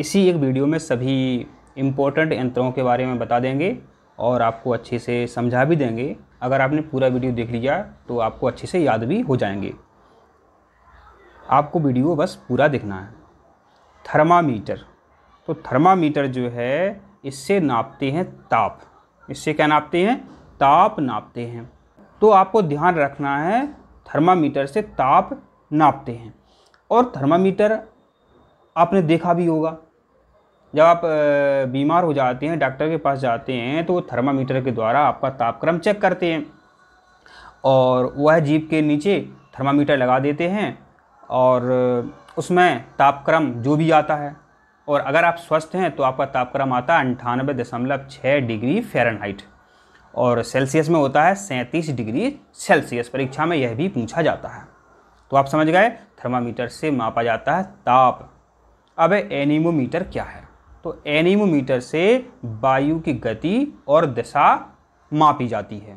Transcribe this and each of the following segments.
इसी एक वीडियो में सभी इम्पोर्टेंट यंत्रों के बारे में बता देंगे और आपको अच्छे से समझा भी देंगे अगर आपने पूरा वीडियो देख लिया तो आपको अच्छे से याद भी हो जाएंगे आपको वीडियो बस पूरा देखना है थर्मामीटर तो थर्मामीटर जो है इससे नापते हैं ताप इससे क्या नापते हैं ताप नापते हैं तो आपको ध्यान रखना है थर्मामीटर से ताप नापते हैं और थर्मामीटर आपने देखा भी होगा जब आप बीमार हो जाते हैं डॉक्टर के पास जाते हैं तो वो थर्मामीटर के द्वारा आपका तापक्रम चेक करते हैं और वह जीप के नीचे थर्मामीटर लगा देते हैं और उसमें तापक्रम जो भी आता है और अगर आप स्वस्थ हैं तो आपका तापक्रम आता है अंठानबे दशमलव छः डिग्री फ़ारेनहाइट और सेल्सियस में होता है सैंतीस डिग्री सेल्सियस परीक्षा में यह भी पूछा जाता है तो आप समझ गए थर्मामीटर से मापा जाता है ताप अब एनीमोमीटर क्या है तो एनीमोमीटर से वायु की गति और दिशा मापी जाती है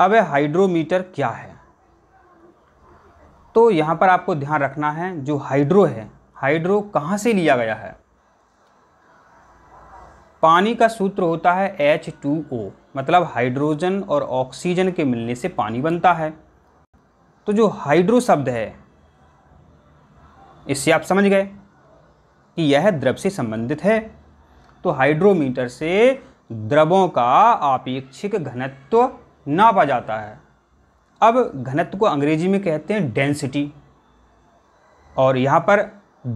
अब हाइड्रोमीटर क्या है तो यहाँ पर आपको ध्यान रखना है जो हाइड्रो है हाइड्रो कहाँ से लिया गया है पानी का सूत्र होता है एच टू ओ मतलब हाइड्रोजन और ऑक्सीजन के मिलने से पानी बनता है तो जो हाइड्रो शब्द है इससे आप समझ गए कि यह द्रव से संबंधित है तो हाइड्रोमीटर से द्रवों का आपेक्षिक घनत्व नापा जाता है अब घनत्व को अंग्रेजी में कहते हैं डेंसिटी और यहाँ पर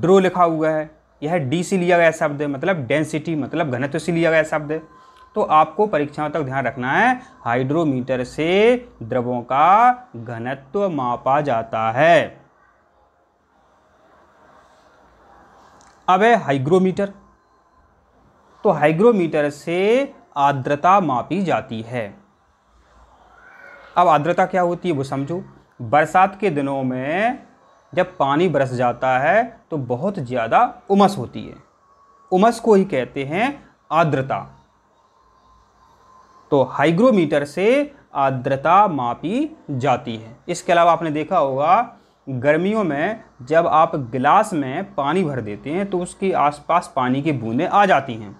ड्रो लिखा हुआ है यह डी से लिया गया शब्द है मतलब डेंसिटी मतलब घनत्व से लिया गया शब्द है तो आपको परीक्षाओं तक ध्यान रखना है हाइड्रोमीटर से द्रवों का घनत्व मापा जाता है अब है हाइग्रोमीटर तो हाइग्रोमीटर से आर्द्रता मापी जाती है अब आर्द्रता क्या होती है वो समझो बरसात के दिनों में जब पानी बरस जाता है तो बहुत ज़्यादा उमस होती है उमस को ही कहते हैं आर्द्रता तो हाइग्रोमीटर से आर्द्रता मापी जाती है इसके अलावा आपने देखा होगा गर्मियों में जब आप गिलास में पानी भर देते हैं तो उसके आसपास पानी की बूंदें आ जाती हैं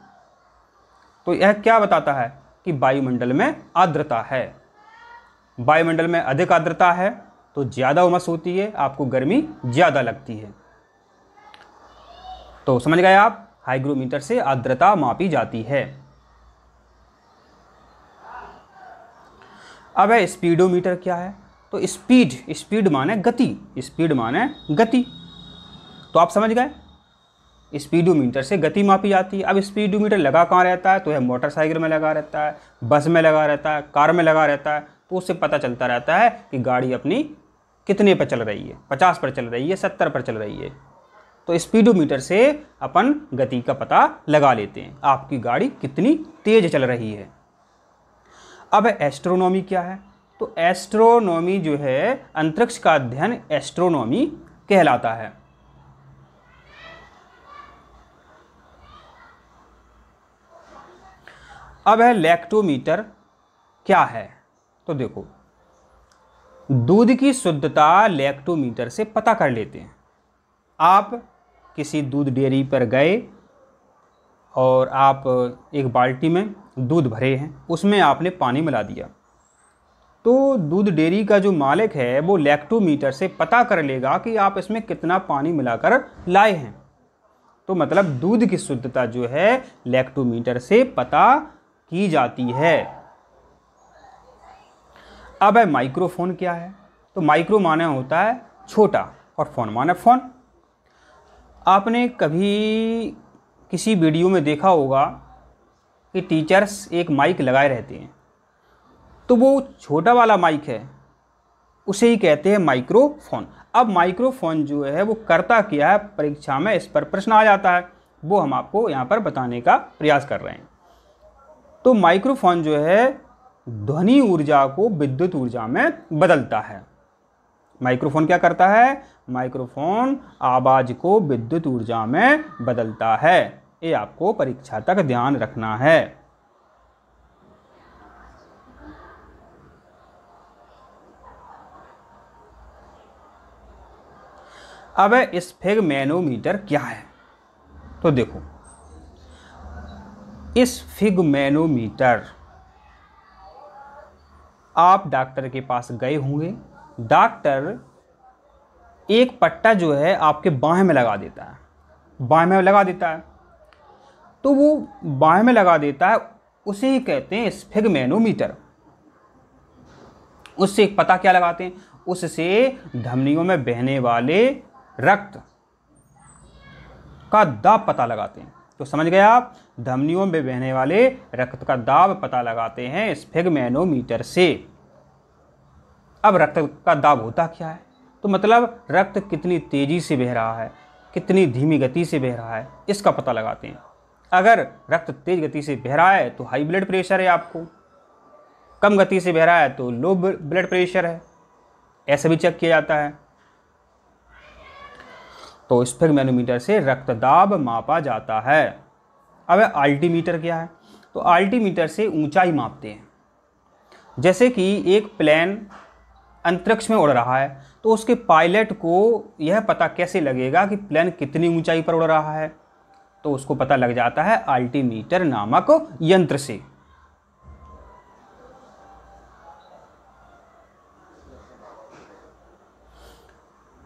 तो यह क्या बताता है कि वायुमंडल में आर्द्रता है वायुमंडल में अधिक आर्द्रता है तो ज़्यादा उमस होती है आपको गर्मी ज़्यादा लगती है तो समझ गए आप हाइग्रोमीटर से आर्द्रता मापी जाती है अब है स्पीडोमीटर क्या है तो स्पीड स्पीड माने गति स्पीड माने गति तो आप समझ गए स्पीडोमीटर से गति मापी जाती है अब स्पीडोमीटर लगा कहाँ रहता है तो यह मोटरसाइकिल में लगा रहता है बस में लगा रहता है कार में लगा रहता है तो उससे पता चलता रहता है कि गाड़ी अपनी कितने पर चल रही है पचास पर चल रही है सत्तर पर चल रही है तो स्पीडोमीटर से अपन गति का पता लगा लेते हैं आपकी गाड़ी कितनी तेज़ चल रही है अब एस्ट्रोनॉमी क्या है तो एस्ट्रोनॉमी जो है अंतरिक्ष का अध्ययन एस्ट्रोनॉमी कहलाता है अब है लैक्टोमीटर क्या है तो देखो दूध की शुद्धता लैक्टोमीटर से पता कर लेते हैं आप किसी दूध डेयरी पर गए और आप एक बाल्टी में दूध भरे हैं उसमें आपने पानी मिला दिया तो दूध डेयरी का जो मालिक है वो लैक्टोमीटर से पता कर लेगा कि आप इसमें कितना पानी मिलाकर लाए हैं तो मतलब दूध की शुद्धता जो है लैक्टोमीटर से पता की जाती है अब है माइक्रोफोन क्या है तो माइक्रो माने होता है छोटा और फोन माने फोन आपने कभी किसी वीडियो में देखा होगा कि टीचर्स एक माइक लगाए रहते हैं तो वो छोटा वाला माइक है उसे ही कहते हैं माइक्रोफोन अब माइक्रोफोन जो है वो करता क्या है परीक्षा में इस पर प्रश्न आ जाता है वो हम आपको यहाँ पर बताने का प्रयास कर रहे हैं तो माइक्रोफोन जो है ध्वनि ऊर्जा को विद्युत ऊर्जा में बदलता है माइक्रोफोन क्या करता है माइक्रोफोन आवाज़ को विद्युत ऊर्जा में बदलता है ये आपको परीक्षा तक ध्यान रखना है अब स्फिगमेनोमीटर क्या है तो देखो इस फिग मैनोमीटर आप डॉक्टर के पास गए होंगे डॉक्टर एक पट्टा जो है आपके बाह में लगा देता है बाह में लगा देता है तो वो बाह में लगा देता है उसे ही कहते हैं मैनोमीटर उससे पता क्या लगाते हैं उससे धमनियों में बहने वाले रक्त का दाब पता लगाते हैं तो समझ गए आप धमनियों में बहने वाले रक्त का दाब पता लगाते हैं स्फेगमेनोमीटर से अब रक्त का दाब होता क्या है तो मतलब रक्त कितनी तेज़ी से बह रहा है कितनी धीमी गति से बह रहा है इसका पता लगाते हैं अगर रक्त तेज गति से बह रहा है तो हाई ब्लड प्रेशर है आपको कम गति से बह रहा है तो लो ब्लड प्रेशर है ऐसा भी चेक किया जाता है तो स्फेग्मेनोमीटर से रक्तदाब मापा जाता है अब आल्टीमीटर क्या है तो आल्टीमीटर से ऊंचाई मापते हैं जैसे कि एक प्लेन अंतरिक्ष में उड़ रहा है तो उसके पायलट को यह पता कैसे लगेगा कि प्लेन कितनी ऊंचाई पर उड़ रहा है तो उसको पता लग जाता है आल्टीमीटर नामक यंत्र से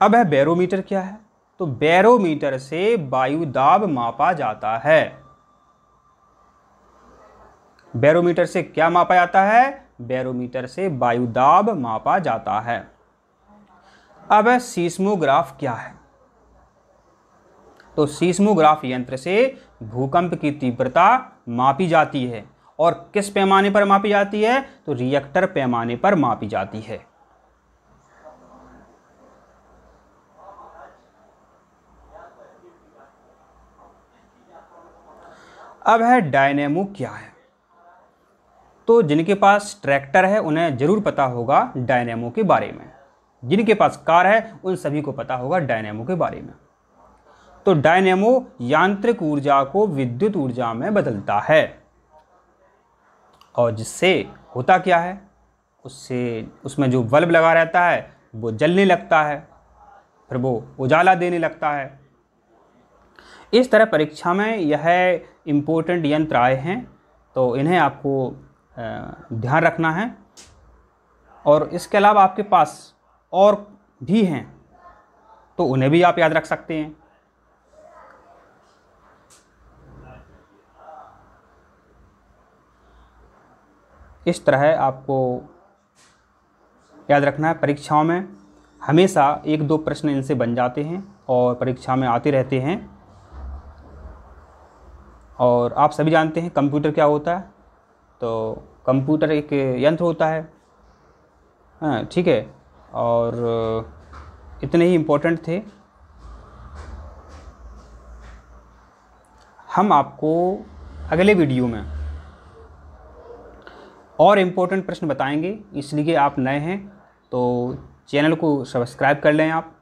अब है बैरोमीटर क्या है तो बैरोमीटर से वायु दाब मापा जाता है बैरोमीटर से क्या मापा जाता है बैरोमीटर से वायु दाब मापा जाता है अब सीस्मोग्राफ क्या है तो सीस्मोग्राफ यंत्र से भूकंप की तीव्रता मापी जाती है और किस पैमाने पर मापी जाती है तो रिएक्टर पैमाने पर मापी जाती है अब है डायनेमो क्या है तो जिनके पास ट्रैक्टर है उन्हें ज़रूर पता होगा डायनेमो के बारे में जिनके पास कार है उन सभी को पता होगा डायनेमो के बारे में तो डायनेमो यांत्रिक ऊर्जा को विद्युत ऊर्जा में बदलता है और जिससे होता क्या है उससे उसमें जो बल्ब लगा रहता है वो जलने लगता है फिर वो उजाला देने लगता है इस तरह परीक्षा में यह इम्पोर्टेंट यंत्र आए हैं तो इन्हें आपको ध्यान रखना है और इसके अलावा आपके पास और भी हैं तो उन्हें भी आप याद रख सकते हैं इस तरह आपको याद रखना है परीक्षाओं में हमेशा एक दो प्रश्न इनसे बन जाते हैं और परीक्षा में आते रहते हैं और आप सभी जानते हैं कंप्यूटर क्या होता है तो कंप्यूटर एक यंत्र होता है हाँ ठीक है और इतने ही इम्पोर्टेंट थे हम आपको अगले वीडियो में और इम्पोर्टेंट प्रश्न बताएंगे इसलिए आप नए हैं तो चैनल को सब्सक्राइब कर लें आप